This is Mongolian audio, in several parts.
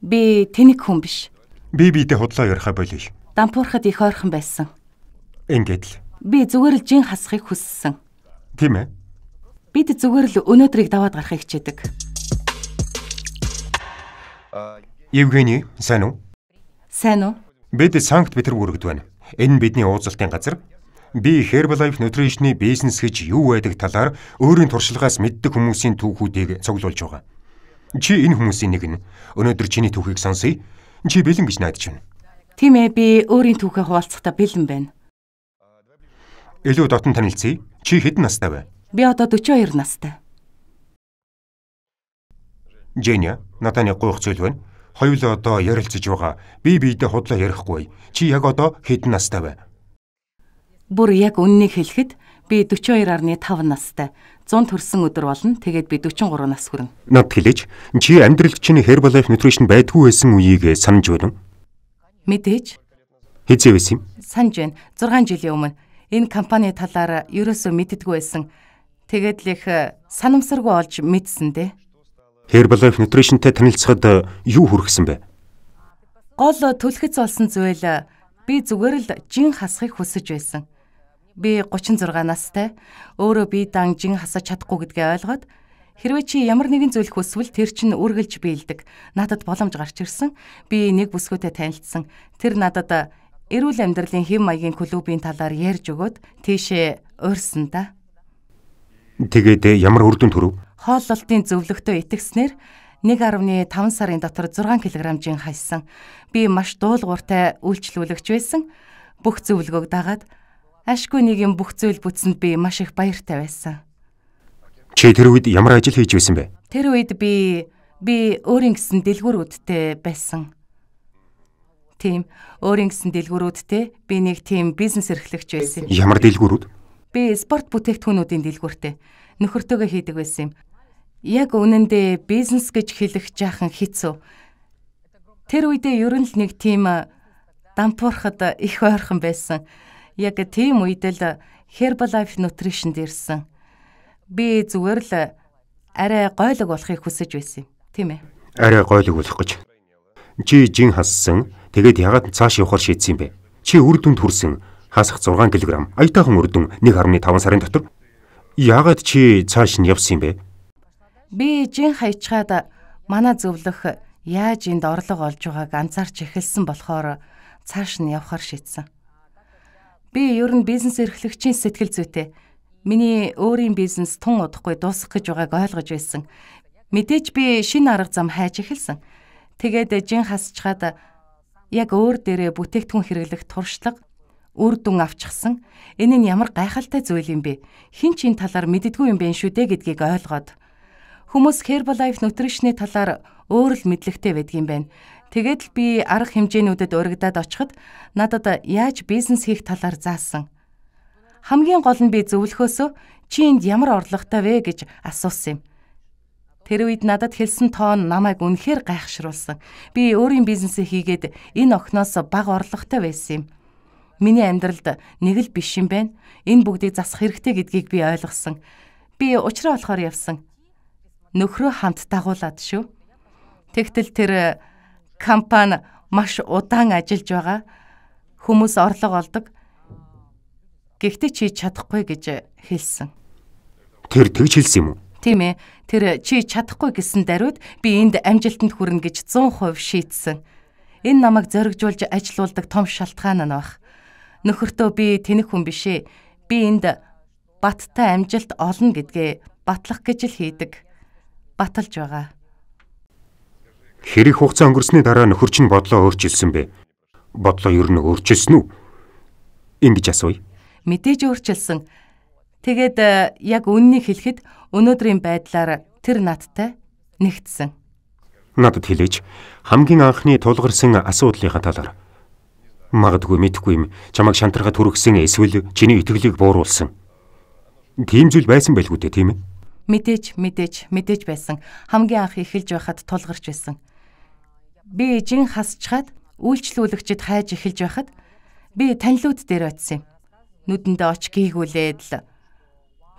Би тэнэг хүн биш. Би бидэд худлаа яриахаа болиё. Дампуурхад их ойрхон байсан. Ингээд л. Би зүгээр л жин хасахыг хүссэн. Тийм ээ. Бид зүгээр л өнөөдрийг даваад гарахыг хичээдэг. Евгений, сайн уу? Сайн уу? Бид Санкт Петербургт байна. Энэ нь бидний уулзалтын газар. Би Herbalife Nutrition-ы бизнес гэж юу байдаг талаар өөрийн туршлагаас мэддэг хүмүүсийн түүхүүдийг цуглуулж байгаа. Чи энэ хүмүүсийн нэг нь. Өнөөдөр чиний түүхийг сонсъё. Чи бэлэн гэж найдаж байна. Тийм ээ, би өөрийн түүхээ хуваалцахдаа бэлэн байна. Илүү дотн танилцъя. Чи хэдэн настай вэ? Би одоо 42 настай. Женя, надад нэг гоох зүйл байна. Хоёулаа одоо ярилцж байгаа. Би биедээ худлаа ярихгүй. Чи яг одоо хэдэн настай вэ? Бүр яг үннийг хэлэхэд би 42.5 настай. 100 төрсэн өдөр болно. Тэгээд би 43 нас хүрнэ. Над хэлээч. Чи амьдралд чинь Herbalife Nutrition байдгүй байсан үеийг э, санаж байна уу? Мэдээж. Хэзээ байсан юм? Санаж байна. 6 жилийн өмнө энэ компани талаар ерөөсөө мэддэггүй байсан. Тэгээд л их э, санамсаргүй олж мэдсэн дээ. Herbalife Nutrition-тэй танилцахад э, юу хүргэсэн бэ? Гол түлхэц олсон зүйл би зүгээр л жин хасахыг хүсэж байсан. Би 36 настай. Өөрөө бие дан жин хасаж чадахгүй гэдгээ ойлгоод хэрвээ чи ямар нэгэн зүйл хүсвэл тэр чинь үргэлж биелдэг. Надад боломж гарч ирсэн. Би нэг бүсгүүтэй танилцсан. Тэр надад э, эрүүл амьдралын хэм маягийн клубын талаар ярьж өгөөд тийшээ уурсан да. Тэгээд ямар үр дүн төрөв? Хооллолтын зөвлөгтөө итгэснээр 1.5 сарын дотор 6 кг-ийн хассан. Би маш дуулууртай үйлчлүүлэгч байсан. Бүх зөвлөгөөг дагаад Ашгүй нэг юм бүх зүйл бүтсэнд би маш их баяртай байсан. Чи тэр үед ямар ажил хийж байсан бэ? Тэр үед би би өөрийн гэсэн дэлгүүрүүдтэй байсан. Тийм, өөрийн гэсэн дэлгүүрүүдтэй би нэг тийм бизнес эрхлэгч байсан. Ямар дэлгүүрүүд? Би спорт бүтээгдэхүүнүүдийн дэлгүүртэй нөхөртөөгөө хийдэг байсан юм. Яг үнэндээ бизнес гэж хэлэх жаахан хэцүү. Тэр үедээ ер нь л нэг тийм э, дампуурхад их ойрхон байсан яг тийм үед л Herbalife Nutrition дэрсэн. Би зүгээр л арай гойлог болохыг хүсэж байсан юм. Тийм ээ. Арай гойлог болох гэж. Чи жин хассан. Тэгээд ягаад цааш явахаар шийдсэн юм бэ? Чи үр дүнд хүрсэн хасах 6 кг, аятайхан үр дүн 1.5 сарын дотор. Ягаад чи цааш нь явсан юм бэ? Би жин хайчгаад манай зөвлөх яаж энд орлого олж байгааг анзаарч эхэлсэн болохоор цааш нь явахаар шийдсэн. Би ер нь бизнес эрхлэгчийн сэтгэл зүйтэй. Миний өөрийн бизнес тун удахгүй дуусах гэж байгааг ойлгож байсан. Мэдээж би шинэ арга зам хайж эхэлсэн. Тэгээд жин хасчгаад яг өөр дээрээ бүтээгдэхүүн хэрэглэх туршлага үр дүн авчихсан. Энэ нь ямар гайхалтай зүйл юм бэ? Хин ч энэ талаар мэддгүй юм бэ шүү дээ гэдгийг ойлгоод хүмүүс Herbalife Nutrition-ы талаар өөр л мэдлэгтэй байдаг юм байна. Тэгээд л би арга хэмжээнүүдэд урагдаад очиход надад яаж бизнес хийх талаар заасан. Хамгийн гол нь би зөвлөхөөсөө чи энд ямар орлоготой вэ гэж асуусан юм. Тэр үед надад хэлсэн тоон намайг үнэхээр гайхшруулсан. Би өөрийн бизнесээ хийгээд энэ огноос бага орлоготой байсан юм. Миний амьдралд нэг л биш юм байна. Энэ бүгдийг засах хэрэгтэй гэдгийг би ойлгосон. Би учраа болохоор явсан. Нөхрөө хамт дагуулад шүү. Тэгтэл тэр компани маш удаан ажиллаж байгаа. Хүмүүс орлого олдог. Гэхдээ чи чадахгүй гэж хэлсэн. Тэр тэгж хэлсэн юм уу? Тийм ээ. Тэр чи чадахгүй гэсэн даруйд би энд амжилтанд хүрнэ гэж 100% шийдсэн. Энэ намайг зоригжуулж ажилуулдаг том шалтгаан нь баг. Нөхөртөө би тэнэг хүн биш ээ. Би энд баттай амжилт олно гэдгээ батлах гэж л хийдэг. Баталж байгаа. Хэрэг хугацаа өнгөрсний дараа нөхөр чинь бодлоо өөрчилсөн бэ? Бодлоо юу нэг өөрчилсөн үү? Ингиж асууя. Мэдээж өөрчилсөн. Тэгээд э, яг үннийг хэлэхэд өнөөдрийн байдлаар тэр надтай нэгдсэн. Надад хэлээч. Хамгийн анхны тулгарсан асуудлынхаа талаар. Магадгүй мэдхгүй юм. Чамайг шантрахад хүргэсэн эсвэл чиний итгэлийг бууруулсан. Тийм зүйл байсан байлгүй дээ, тийм ээ? Мэдээж, мэдээж, мэдээж байсан. Хамгийн анх эхэлж байхад тулгарч байсан. Би эжийн хасчаад үйлчлүүлэгчэд хайж эхэлж байхад би танилуд дээр очив юм. Нүдэндээ оч гийгүүлээд л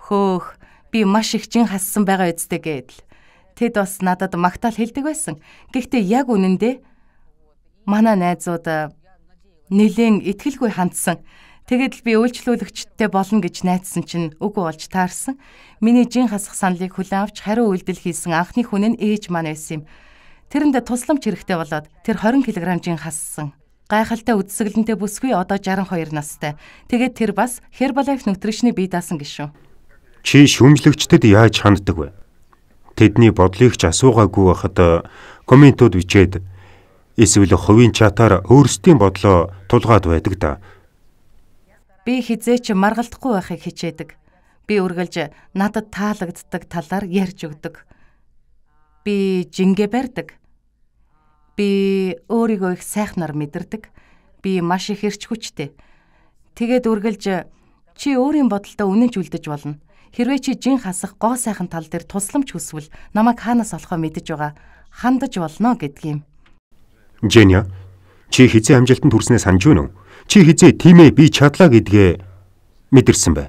хөөх би маш их жин хассан байгаа үсттэй гэдэл. Тэд бас надад магтаал хэлдэг байсан. Гэхдээ яг үнэндээ манай найзууд э, нэлээд ихтгэлгүй хандсан. Тэгэд л би үйлчлүүлэгчтэй болно гэж найдсан чинь үгүй болж таарсан. Миний жин хасах саналыг хүлээн авч хариу үйлдэл хийсэн анхны хүн нь ээж маань байсан юм. Тэрэндээ тусламж хэрэгтэй болоод тэр 20 кг-ийн хассан. Гайхалтай үдсгэлэнтэй бүсгүй одоо 62 настай. Тэгээд тэр бас Herbalife нөтрөшний бие даасан гишүүн. Чи шүмжлэгчдэд яаж ханддаг вэ? Тэдний бодлыг ч асуугаагүй байхад э, комментууд бичээд эсвэл хувийн чатаар өөрсдийн бодлоо тулгаад байдаг да. Би хизээч маргалдахгүй байхыг хичээдэг. Би үргэлж надад таалагддаг талаар ярьж өгдөг. Би жингээ барьдаг Би өөрийгөө их сайхнаар мэдэрдэг. Би маш их эрч хүчтэй. Тэгээд үргэлж чи өөрийн бодолдоо үнэнч үлдэж болно. Хэрвээ чи жин хасах гоо сайхан тал дээр тусламж хүсвэл намайг хаанаас олохоо мэдэж байгаа. Хандаж болно гэдгийм. Женя чи хизээ амжилтанд хүрснээ санаж байна уу? Чи хизээ тиймээ би чадлаа гэдгээ мэдэрсэн бай.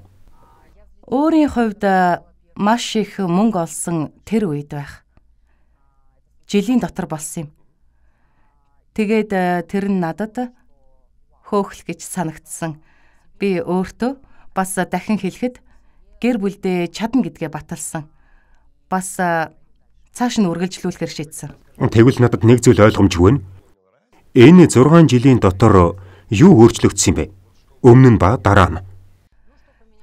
Өөрийн хувьд э, маш их мөнгө олсон тэр үед байх. Жилийн дотор болсон юм. Тэгээд э, тэр нь надад э, хөөхл гэж санагдсан. Би өөртөө бас э, дахин хэлэхэд гэр бүлдээ чадна гэдгээ баталсан. Бас цааш нь үргэлжлүүлэхэр шийдсэн. Тэгвэл надад нэг зүйл ойлгомжгүй байна. Энэ 6 жилийн дотор юу өөрчлөгдсөн бэ? Өмнө нь ба дараа нь?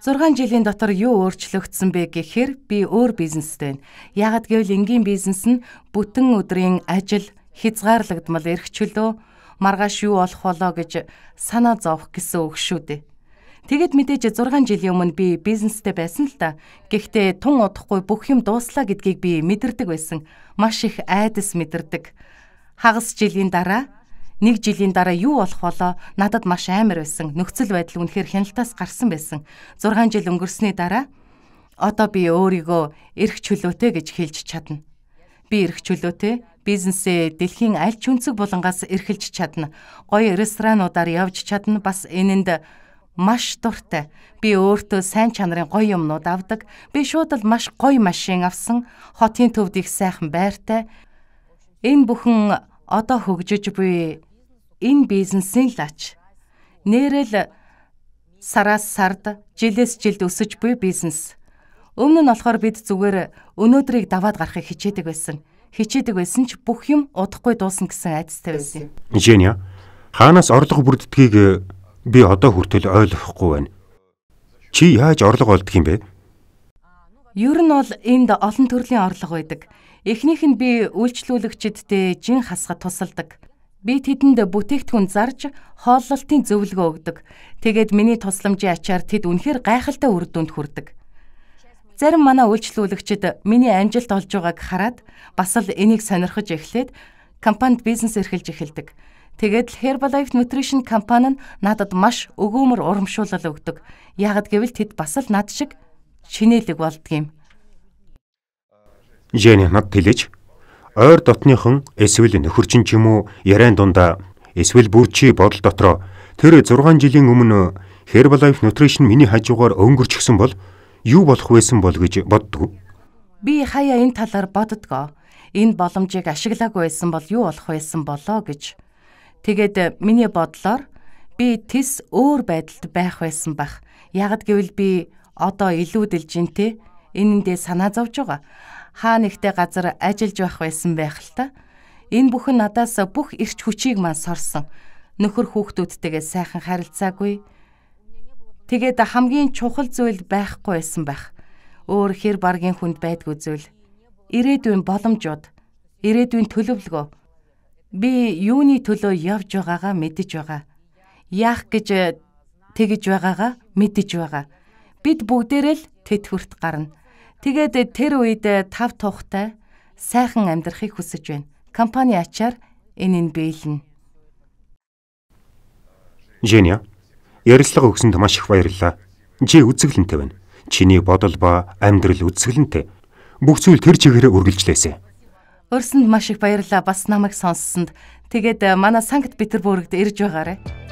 6 жилийн дотор юу өөрчлөгдсөн бэ гэхээр би өөр бизнест байна. Яагад гэвэл энгийн бизнес нь бүтэн өдрийн ажил, хязгаарлагдмал эрх чөлөө маргааш юу олох болоо гэж санаа зовх гэсэн үг шүү дээ. Тэгэд мэдээж 6 жилийн өмнө би бизнестэй байсан л да. Гэхдээ тун удахгүй бүх юм дууслаа гэдгийг би мэдэрдэг байсан. Маш их айдас мэдэрдэг. Хагас жилийн дараа нэг жилийн дараа юу болох болоо надад маш амар байсан. Нөхцөл байдал үнэхээр хяналтаас гарсан байсан. 6 жил өнгөрсний дараа одоо би өөрийгөө эрх чөлөөтэй гэж хэлж чадна. Би эрх чөлөөтэй Бизнесээ дэлхийн аль ч өнцөг булангаас эрхэлж чадна. Гоё ресторануудаар явж чадна. Бас энэнд маш дуртай. Би өөртөө сайн чанарын гоё юмнууд авдаг. Би шууд л маш гоё машин авсан. Хотын төвд их сайхан байртай. Энэ бүхэн одоо хөгжиж буй энэ бизнесийн лач. Нэрэл сараас сард, жилээс жилд өсөж буй бизнес. Өмнө нь болохоор бид зүгээр өнөөдрийг даваад гарахыг хичээдэг байсан хичээдэг байсан ч бүх юм удахгүй дуусна гэсэн айдастай байсан юм. Женя хаанаас орлого бүрддгийг э, би одоо хүртэл ойлгохгүй байна. Чи яаж орлого олдох юм бэ? Ер нь бол энд олон төрлийн орлого байдаг. Эхнийх нь би үйлчлүүлэгчдэд жин хасгад тусалдаг. Би тэдэнд бүтээгдэхүүн зарж хооллолтын зөвлөгөө өгдөг. Тэгээд миний тусламжийн ачаар тэд үнэхээр гайхалтай үр дүнд хүрдэг. Зарим манай үйлчлүүлэгчид миний амжилт олж байгааг хараад бас л энийг сонирхож эхлээд компанид бизнес эрхэлж эхэлдэг. Тэгээд л Herbalife Nutrition компани нь надад маш өгөөмөр урамшуулал өгдөг. Ягд гэвэл тэд бас л над шиг шинэлэг болдгийм. Жэни над тэлэж ойр дотныхон эсвэл нөхөрчин ч юм уу яриан дундаа эсвэл бүр чи бодол дотроо тэр 6 жилийн өмнө Herbalife Nutrition миний хажуугаар өнгөрчихсөн бол юу болох байсан бол гэж боддгоо. Би хаяа энэ талаар боддгоо. Энэ боломжийг ашиглаагүй байсан бол юу болох байсан болоо гэж. Тэгээд э, миний бодлоор би тис өөр байдалд байх байсан бах. Ягд гэвэл би одоо илүү дэлжинтэй энэндээ санаа зовж байгаа. Хаа нэгтээ газар ажиллаж байх байсан байх л та. Энэ бүхэн надаас бүх эрч хүчийг маань сорсон. Нөхөр хүүхдүүдтэйгээ сайхан харилцаагүй. Тэгээд хамгийн чухал зүйл байхгүй байсан байх. Өөр хэр баргийн хүнд байдгүй зүйл. Ирээдүйн боломжууд, ирээдүйн төлөвлөгөө. Би юуны төлөө явж байгаагаа мэдэж байгаа. Яах гэж э, тэгж байгаагаа мэдэж байгаа. Бид бүгдээрээ л тэтгэврт гарна. Тэгээд э, тэр үед э, тав тухтай сайхан амьдрахыг хүсэж байна. Компани ачаар энэ нь биелнэ. Женя Ярилцлага өгсөнд маш их баярлалаа. Чи үзэсгэлэнтэй байна. Чиний бодол ба амьдрал үзэсгэлэнтэй. Бүх зүйл тэр чигээрээ үргэлжлээсэй. Өрсөнд маш их баярлалаа. Бас намайг сонссонд. Тэгээд э, манай Санкт Петербургт ирж байгаарэ.